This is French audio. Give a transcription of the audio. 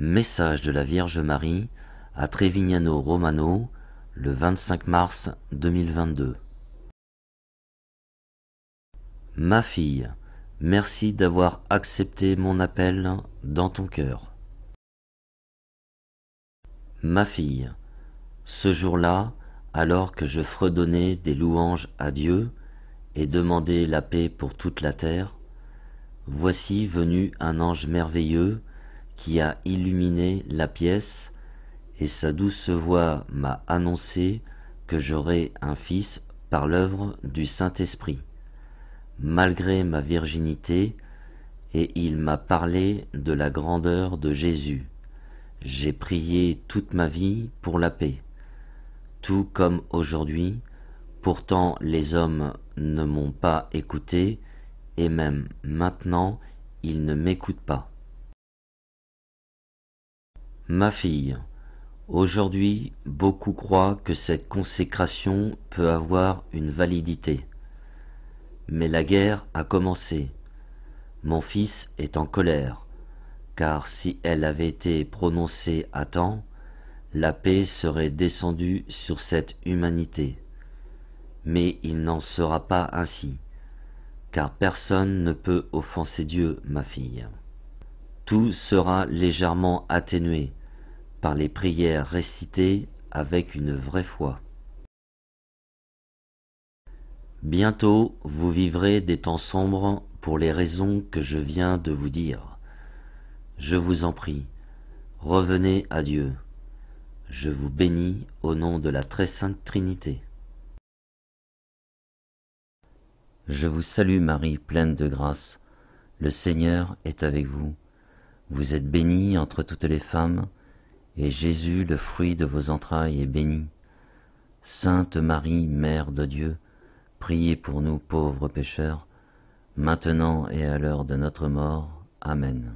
Message de la Vierge Marie à Trevignano Romano le 25 mars 2022. Ma fille, merci d'avoir accepté mon appel dans ton cœur. Ma fille, ce jour-là, alors que je fredonnais des louanges à Dieu et demandais la paix pour toute la terre, voici venu un ange merveilleux qui a illuminé la pièce, et sa douce voix m'a annoncé que j'aurai un fils par l'œuvre du Saint-Esprit, malgré ma virginité, et il m'a parlé de la grandeur de Jésus. J'ai prié toute ma vie pour la paix. Tout comme aujourd'hui, pourtant les hommes ne m'ont pas écouté, et même maintenant ils ne m'écoutent pas. Ma fille, aujourd'hui beaucoup croient que cette consécration peut avoir une validité. Mais la guerre a commencé. Mon fils est en colère, car si elle avait été prononcée à temps, la paix serait descendue sur cette humanité. Mais il n'en sera pas ainsi, car personne ne peut offenser Dieu, ma fille. Tout sera légèrement atténué, par les prières récitées avec une vraie foi. Bientôt vous vivrez des temps sombres pour les raisons que je viens de vous dire. Je vous en prie, revenez à Dieu. Je vous bénis au nom de la très sainte Trinité. Je vous salue Marie, pleine de grâce. Le Seigneur est avec vous. Vous êtes bénie entre toutes les femmes, et Jésus, le fruit de vos entrailles, est béni. Sainte Marie, Mère de Dieu, priez pour nous pauvres pécheurs, maintenant et à l'heure de notre mort. Amen.